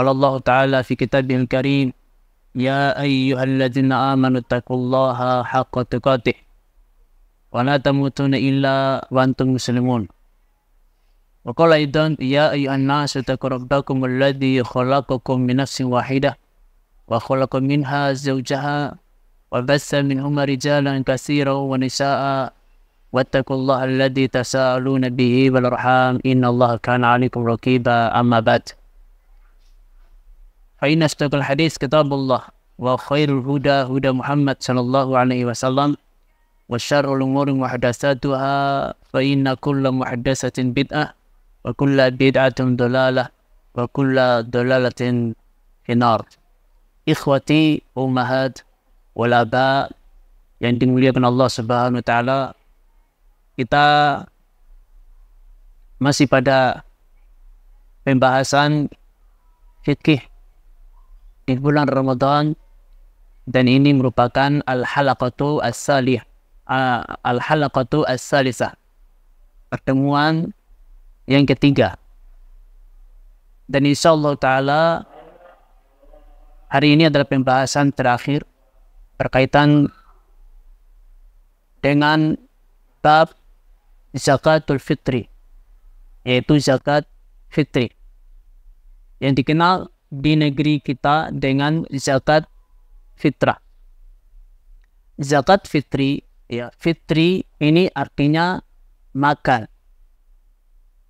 قال الله تعالى في كتابه الكريم يا أيها الذين آمنوا اتقوا الله حق تقاته ولا تموتون إلا وأنتم مسلمون وقال أيضا يا أيها الناس اتقوا ربكم الذي خلقكم من نفس واحدة وخلق منها زوجها وبث منهما رجالا كثيرا ونساء واتقوا الله الذي تساءلون به والأرحام إن الله كان عليكم رقيبا أما بعد فإن أصدق الحديث كتاب الله وخير الهدى هدى محمد صلى الله عليه وسلم وشر الأمور محدثاتها فإن كل محدثة بدعة وكل بدعة ضلالة وكل ضلالة في النار إخوتي أمهات والآباء yang dimuliakan Allah Subhanahu wa taala kita masih pada pembahasan fikih di bulan Ramadan dan ini merupakan al-halaqatu as-salih ah, al-halaqatu as-salisah pertemuan yang ketiga dan insyaallah taala hari ini adalah pembahasan terakhir berkaitan dengan bab zakatul fitri yaitu zakat fitri yang dikenal di negeri kita dengan zakat fitrah. Zakat fitri, ya fitri ini artinya makan.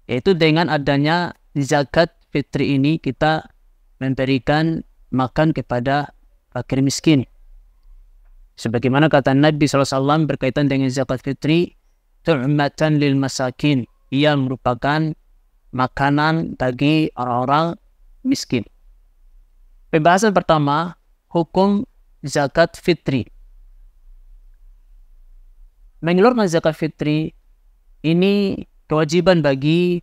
Yaitu dengan adanya zakat fitri ini kita memberikan makan kepada fakir miskin. Sebagaimana kata Nabi SAW berkaitan dengan zakat fitri, tu'matan lil masakin. Ia merupakan makanan bagi orang-orang miskin. Pembahasan pertama, hukum zakat fitri. Mengeluarkan zakat fitri ini kewajiban bagi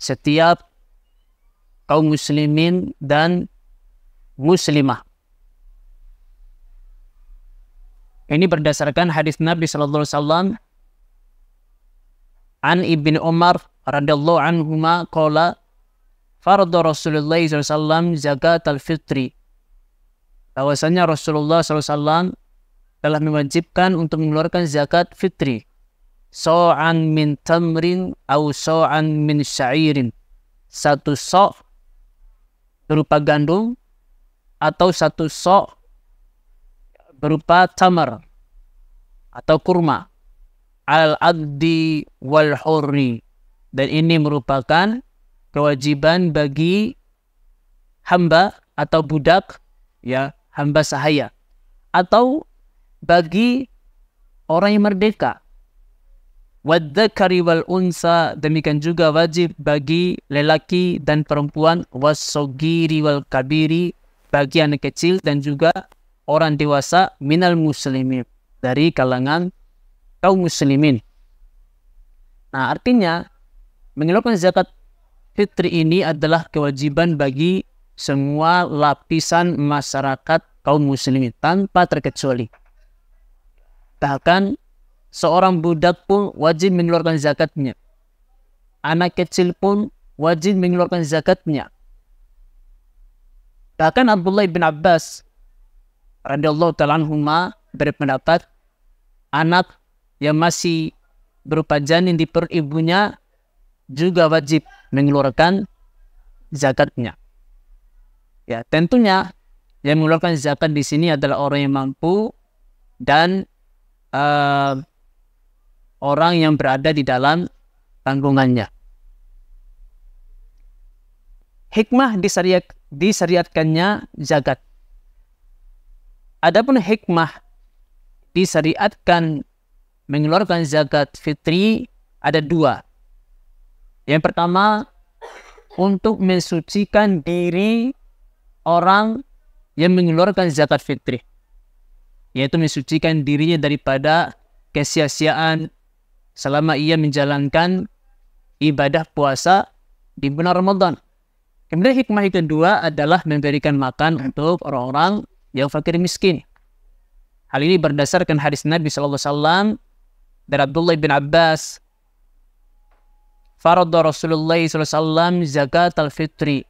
setiap kaum muslimin dan muslimah. Ini berdasarkan hadis Nabi Sallallahu Alaihi Wasallam an ibn Umar radhiyallahu anhu ma qala fardu Rasulullah SAW zakat al-fitri. Bahwasanya Rasulullah SAW telah mewajibkan untuk mengeluarkan zakat fitri. So'an min tamrin au so'an min syairin. Satu so' berupa gandum atau satu so' berupa tamar atau kurma al abdi wal hurri dan ini merupakan kewajiban bagi hamba atau budak ya hamba sahaya atau bagi orang yang merdeka wadzakari wal unsa demikian juga wajib bagi lelaki dan perempuan wasogiri wal kabiri bagi anak kecil dan juga orang dewasa minal muslimin dari kalangan kaum muslimin. Nah artinya mengeluarkan zakat fitri ini adalah kewajiban bagi semua lapisan masyarakat kaum muslimin tanpa terkecuali. Bahkan seorang budak pun wajib mengeluarkan zakatnya. Anak kecil pun wajib mengeluarkan zakatnya. Bahkan Abdullah bin Abbas radhiyallahu taala anhuma berpendapat anak yang masih berupa janin di perut ibunya juga wajib mengeluarkan zakatnya. Ya, tentunya yang mengeluarkan zakat di sini adalah orang yang mampu dan uh, orang yang berada di dalam tanggungannya. Hikmah disyariat, disariatkannya zakat. Adapun hikmah disariatkan mengeluarkan zakat fitri ada dua. Yang pertama, untuk mensucikan diri orang yang mengeluarkan zakat fitri Yaitu mensucikan dirinya daripada kesia-siaan selama ia menjalankan ibadah puasa di bulan Ramadan. Kemudian hikmah yang kedua adalah memberikan makan untuk orang-orang yang fakir miskin. Hal ini berdasarkan hadis Nabi SAW dari Abdullah bin Abbas Faradha Rasulullah SAW zakat al-fitri.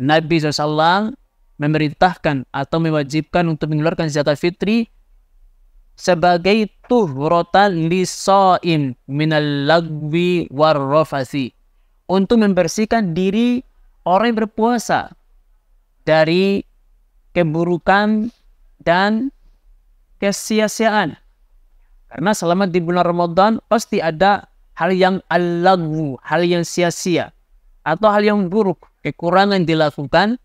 Nabi SAW memerintahkan atau mewajibkan untuk mengeluarkan zakat fitri sebagai tuhrotan lisoim minal lagwi warrafasi Untuk membersihkan diri orang yang berpuasa dari keburukan dan kesia-siaan. Karena selama di bulan Ramadan pasti ada hal yang alamu, hal yang sia-sia atau hal yang buruk, kekurangan dilakukan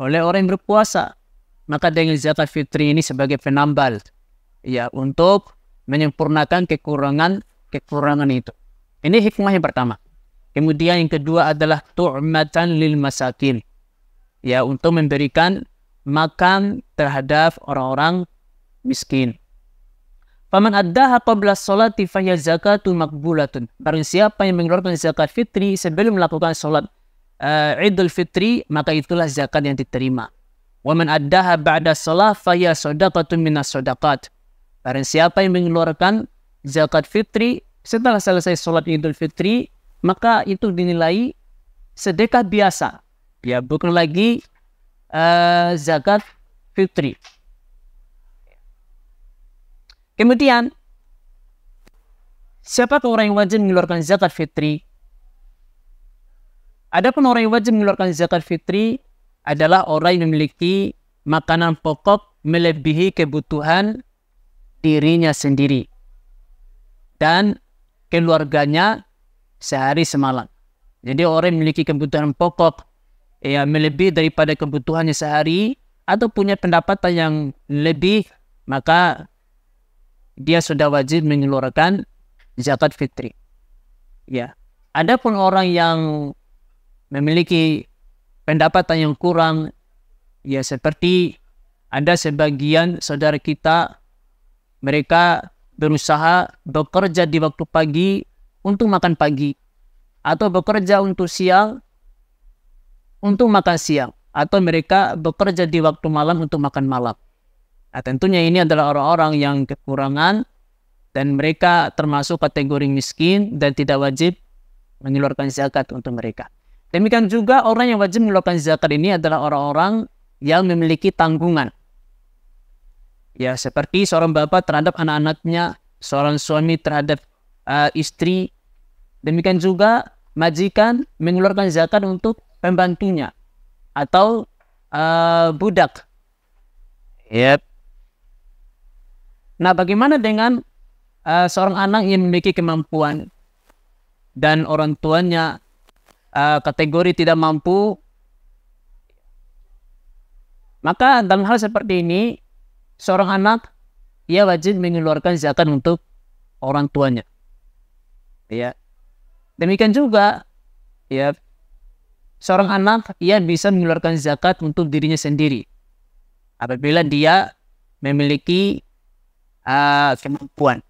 oleh orang yang berpuasa. Maka dengan zakat fitri ini sebagai penambal ya untuk menyempurnakan kekurangan kekurangan itu. Ini hikmah yang pertama. Kemudian yang kedua adalah tu'matan lil masakin. Ya, untuk memberikan makan terhadap orang-orang miskin. Paman addaha belas sholati zakat zakatun makbulatun. Barang siapa yang mengeluarkan zakat fitri sebelum melakukan sholat uh, eh, idul fitri, maka itulah zakat yang diterima. Paman man addaha ba'da sholat fahiya sodakatun minas sodakat. Barang siapa yang mengeluarkan zakat fitri setelah selesai sholat idul fitri, maka itu dinilai sedekah biasa. Ya, bukan lagi uh, zakat fitri. Kemudian, siapa orang yang wajib mengeluarkan zakat fitri? Adapun orang yang wajib mengeluarkan zakat fitri adalah orang yang memiliki makanan pokok melebihi kebutuhan dirinya sendiri dan keluarganya sehari semalam. Jadi orang yang memiliki kebutuhan pokok yang melebihi daripada kebutuhannya sehari atau punya pendapatan yang lebih maka dia sudah wajib mengeluarkan zakat fitri. Ya. Adapun orang yang memiliki pendapatan yang kurang ya seperti ada sebagian saudara kita mereka berusaha bekerja di waktu pagi untuk makan pagi atau bekerja untuk siang untuk makan siang atau mereka bekerja di waktu malam untuk makan malam Nah, tentunya ini adalah orang-orang yang kekurangan dan mereka termasuk kategori miskin dan tidak wajib mengeluarkan zakat untuk mereka. Demikian juga orang yang wajib mengeluarkan zakat ini adalah orang-orang yang memiliki tanggungan. Ya, seperti seorang bapak terhadap anak-anaknya, seorang suami terhadap uh, istri. Demikian juga majikan mengeluarkan zakat untuk pembantunya atau uh, budak. Yep. Nah, bagaimana dengan uh, seorang anak yang memiliki kemampuan dan orang tuanya uh, kategori tidak mampu? Maka dalam hal seperti ini, seorang anak ia wajib mengeluarkan zakat untuk orang tuanya. Ya. Demikian juga ya seorang anak ia bisa mengeluarkan zakat untuk dirinya sendiri apabila dia memiliki uh, kemampuan.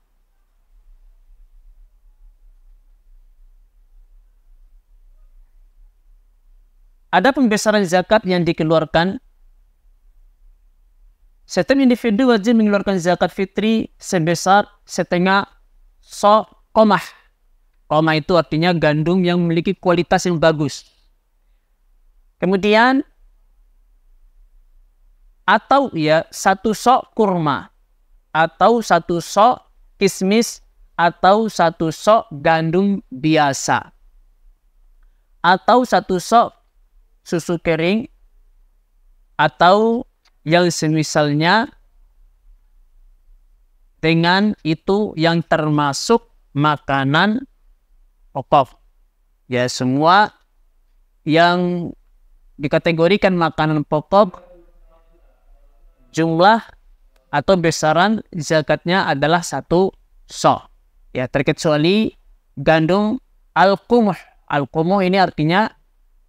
Ada pembesaran zakat yang dikeluarkan. Setiap individu wajib mengeluarkan zakat fitri sebesar setengah so komah. Komah itu artinya gandum yang memiliki kualitas yang bagus. Kemudian atau ya satu sok kurma atau satu sok kismis atau satu sok gandum biasa atau satu sok susu kering atau yang semisalnya dengan itu yang termasuk makanan pokok ya semua yang dikategorikan makanan pokok jumlah atau besaran zakatnya adalah satu so. Ya, terkecuali gandum al-kumuh. Al-kumuh ini artinya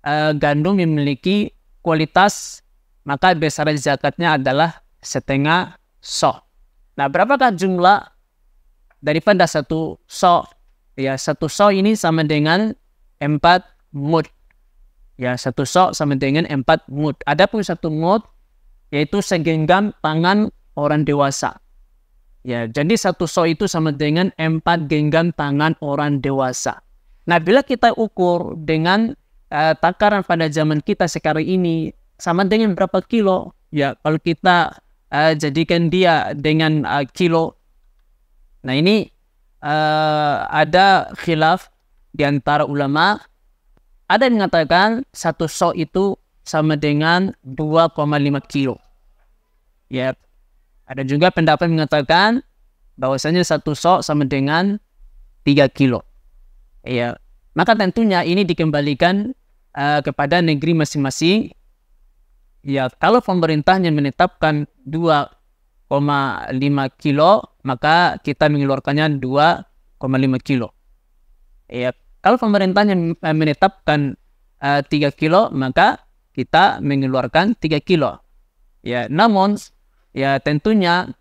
uh, gandum yang memiliki kualitas maka besaran zakatnya adalah setengah so. Nah, berapakah jumlah daripada satu so? Ya, satu so ini sama dengan empat mud. Ya, satu so sama dengan empat mud. pun satu mud yaitu segenggam tangan orang dewasa. Ya, jadi satu so itu sama dengan empat genggam tangan orang dewasa. Nah, bila kita ukur dengan uh, takaran pada zaman kita sekarang ini sama dengan berapa kilo? Ya, kalau kita uh, jadikan dia dengan uh, kilo. Nah, ini uh, ada khilaf di antara ulama. Ada yang mengatakan satu so itu sama dengan 2,5 kilo. Ya, ada juga pendapat mengatakan bahwasanya satu sok sama dengan tiga kilo. Iya, maka tentunya ini dikembalikan uh, kepada negeri masing-masing. Ya, kalau pemerintahnya menetapkan 2,5 kilo, maka kita mengeluarkannya 2,5 kilo. Ya, kalau pemerintahnya eh, menetapkan uh, eh, 3 kilo, maka kita mengeluarkan 3 kilo. Ya, namun Ya tentunya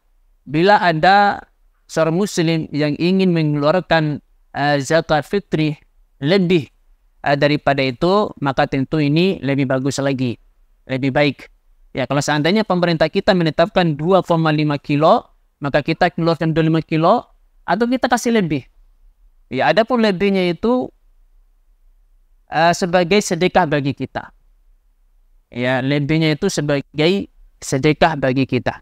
bila ada seorang muslim yang ingin mengeluarkan uh, eh, zakat fitri lebih uh, daripada itu, maka tentu ini lebih bagus lagi, lebih baik. Ya kalau seandainya pemerintah kita menetapkan 2,5 kilo, maka kita keluarkan 25 kilo atau kita kasih lebih. Ya adapun lebihnya itu uh, sebagai sedekah bagi kita. Ya lebihnya itu sebagai sedekah bagi kita.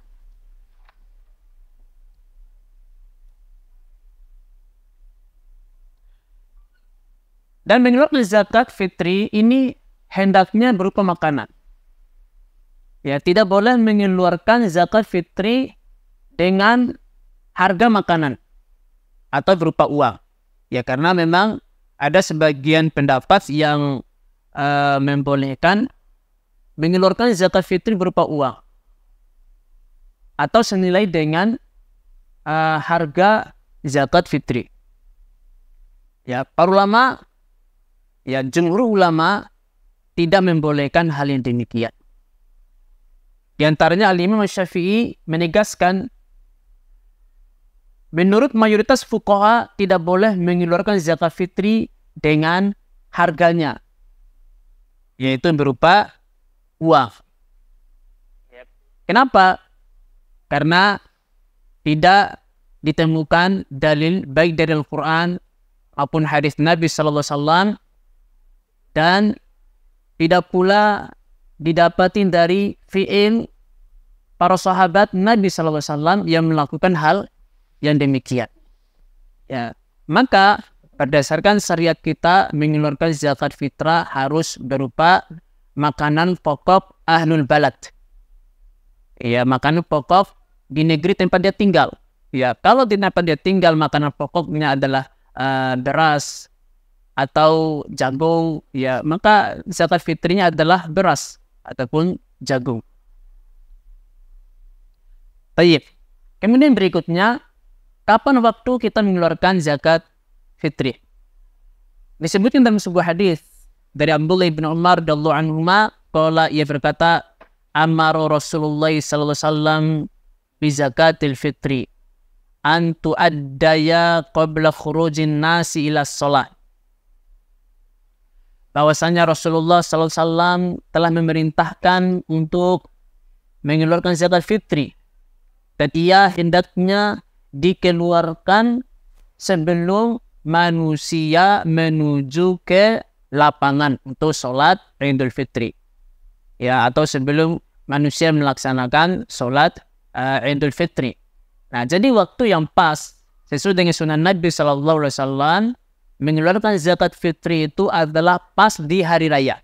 Dan mengeluarkan zakat fitri ini hendaknya berupa makanan. Ya, tidak boleh mengeluarkan zakat fitri dengan harga makanan atau berupa uang. Ya, karena memang ada sebagian pendapat yang uh, membolehkan mengeluarkan zakat fitri berupa uang atau senilai dengan uh, harga zakat fitri. Ya, para ulama ya jumhur ulama tidak membolehkan hal yang demikian. Di antaranya Al-Imam Syafi'i menegaskan menurut mayoritas fuqaha tidak boleh mengeluarkan zakat fitri dengan harganya yaitu berupa uang. Kenapa? karena tidak ditemukan dalil baik dari Al-Quran maupun hadis Nabi Sallallahu Alaihi Wasallam dan tidak pula didapati dari fi'il para sahabat Nabi Sallallahu Alaihi Wasallam yang melakukan hal yang demikian. Ya, maka berdasarkan syariat kita mengeluarkan zakat fitrah harus berupa makanan pokok ahlul balad. Ya, makanan pokok di negeri tempat dia tinggal. Ya, kalau di tempat dia tinggal makanan pokoknya adalah uh, beras atau jagung, ya maka zakat fitrinya adalah beras ataupun jagung. Baik. Kemudian berikutnya, kapan waktu kita mengeluarkan zakat fitri? Disebutkan dalam sebuah hadis dari Abdullah bin Umar radhiyallahu anhu, kala ia berkata, "Amaru Rasulullah sallallahu alaihi wasallam zakatil fitri antu addaya qabla khurujin nasi ila salat. Bahwasanya Rasulullah Sallallahu Alaihi Wasallam telah memerintahkan untuk mengeluarkan zakat fitri. Dan ia hendaknya dikeluarkan sebelum manusia menuju ke lapangan untuk sholat Idul Fitri. Ya, atau sebelum manusia melaksanakan sholat uh, eh, Idul Fitri. Nah, jadi waktu yang pas sesuai dengan sunnah Nabi Shallallahu Alaihi Wasallam mengeluarkan zakat fitri itu adalah pas di hari raya.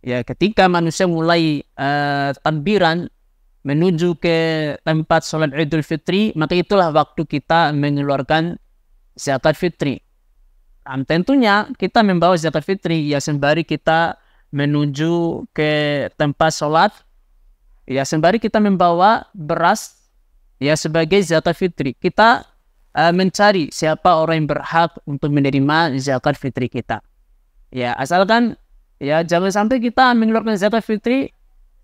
Ya, ketika manusia mulai uh, menuju ke tempat sholat Idul Fitri, maka itulah waktu kita mengeluarkan zakat fitri. Dan tentunya kita membawa zakat fitri ya sembari kita menuju ke tempat sholat Ya sembari kita membawa beras ya sebagai zakat fitri. Kita uh, mencari siapa orang yang berhak untuk menerima zakat fitri kita. Ya asalkan ya jangan sampai kita mengeluarkan zakat fitri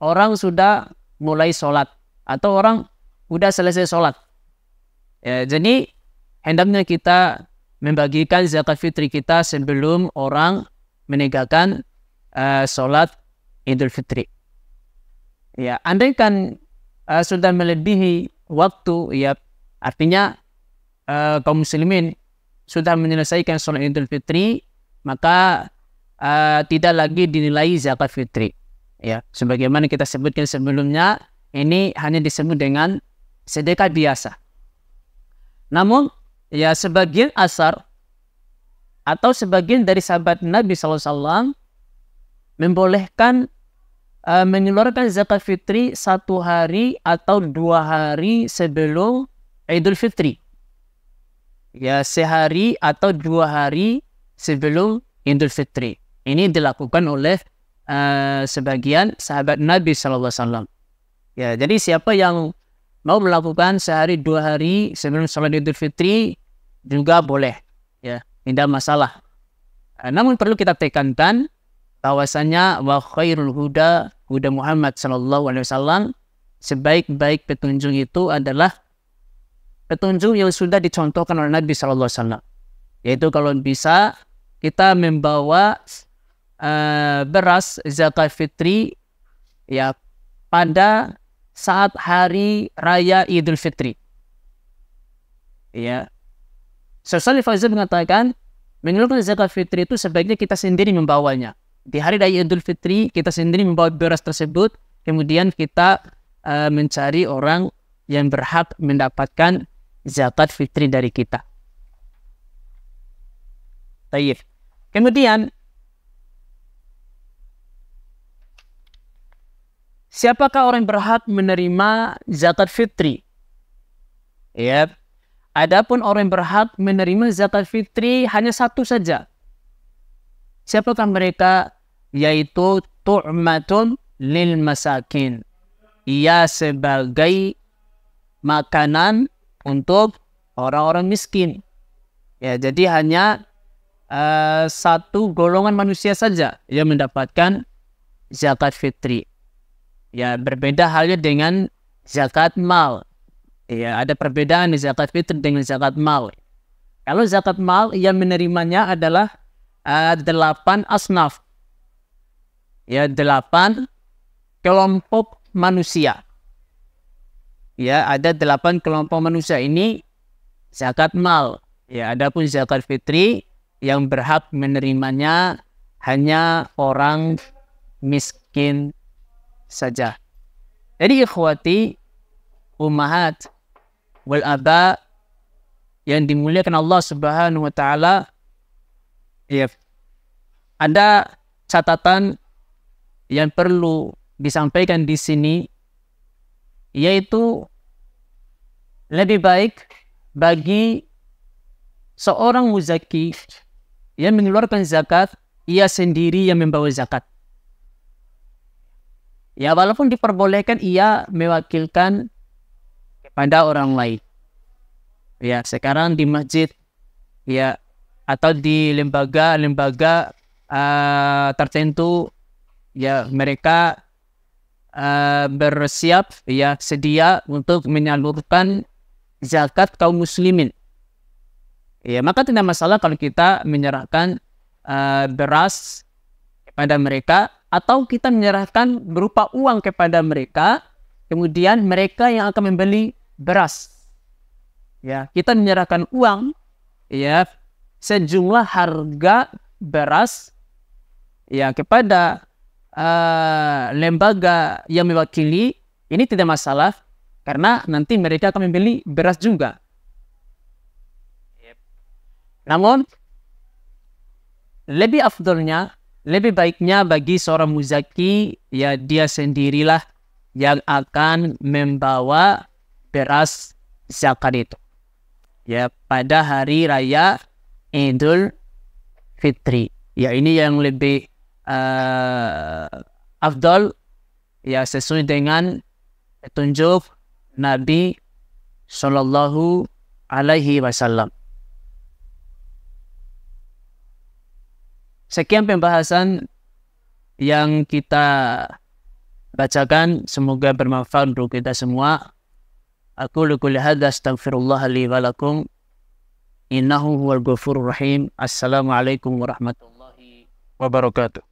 orang sudah mulai sholat atau orang sudah selesai sholat. Ya, jadi hendaknya kita membagikan zakat fitri kita sebelum orang menegakkan uh, e, sholat idul fitri ya andaikan uh, eh, sudah melebihi waktu ya artinya uh, kaum muslimin sudah menyelesaikan sholat idul fitri maka uh, tidak lagi dinilai zakat fitri ya sebagaimana kita sebutkan sebelumnya ini hanya disebut dengan sedekah biasa namun ya sebagian asar atau sebagian dari sahabat Nabi SAW membolehkan uh, eh, mengeluarkan zakat fitri satu hari atau dua hari sebelum Idul Fitri. Ya, sehari atau dua hari sebelum Idul Fitri. Ini dilakukan oleh uh, sebagian sahabat Nabi SAW. Ya, jadi siapa yang mau melakukan sehari dua hari sebelum salat Idul Fitri juga boleh. Ya, tidak masalah. Eh, namun perlu kita tekankan bahwasanya wa khairul huda huda Muhammad sallallahu alaihi wasallam sebaik-baik petunjuk itu adalah petunjuk yang sudah dicontohkan oleh Nabi sallallahu alaihi wasallam yaitu kalau bisa kita membawa uh, beras zakat fitri ya pada saat hari raya Idul Fitri ya Sosial Fauzan mengatakan menurut zakat fitri itu sebaiknya kita sendiri membawanya di hari raya Idul Fitri kita sendiri membawa beras tersebut kemudian kita uh, mencari orang yang berhak mendapatkan zakat fitri dari kita. Tayyib. Kemudian siapakah orang yang berhak menerima zakat fitri? Ya. Yep. Adapun orang yang berhak menerima zakat fitri hanya satu saja, Siapakah mereka? Yaitu tu'matun lil masakin. Ia sebagai makanan untuk orang-orang miskin. Ya, jadi hanya uh, satu golongan manusia saja yang mendapatkan zakat fitri. Ya, berbeda halnya dengan zakat mal. Ya, ada perbedaan zakat fitri dengan zakat mal. Kalau zakat mal yang menerimanya adalah uh, delapan asnaf ya delapan kelompok manusia ya ada delapan kelompok manusia ini zakat mal ya adapun zakat fitri yang berhak menerimanya hanya orang miskin saja jadi ikhwati umahat wal aba yang dimuliakan Allah Subhanahu wa taala Iya, ada catatan yang perlu disampaikan di sini yaitu lebih baik bagi seorang muzaki yang mengeluarkan zakat ia sendiri yang membawa zakat ya walaupun diperbolehkan ia mewakilkan kepada orang lain ya sekarang di masjid ya atau di lembaga-lembaga uh, eh, tertentu ya mereka uh, bersiap ya sedia untuk menyalurkan zakat kaum muslimin ya maka tidak masalah kalau kita menyerahkan uh, beras kepada mereka atau kita menyerahkan berupa uang kepada mereka, kemudian mereka yang akan membeli beras. Ya, kita menyerahkan uang ya sejumlah harga beras ya kepada uh, lembaga yang mewakili ini tidak masalah karena nanti mereka akan membeli beras juga. Yep. Namun lebih afdolnya, lebih baiknya bagi seorang muzaki ya dia sendirilah yang akan membawa beras zakat itu. Ya pada hari raya Idul Fitri. Ya ini yang lebih uh, ya sesuai dengan petunjuk Nabi Shallallahu Alaihi Wasallam. Sekian pembahasan yang kita bacakan. Semoga bermanfaat untuk kita semua. Aku lukul hadas astagfirullah li walakum. إنه هو الغفور الرحيم السلام عليكم ورحمة الله وبركاته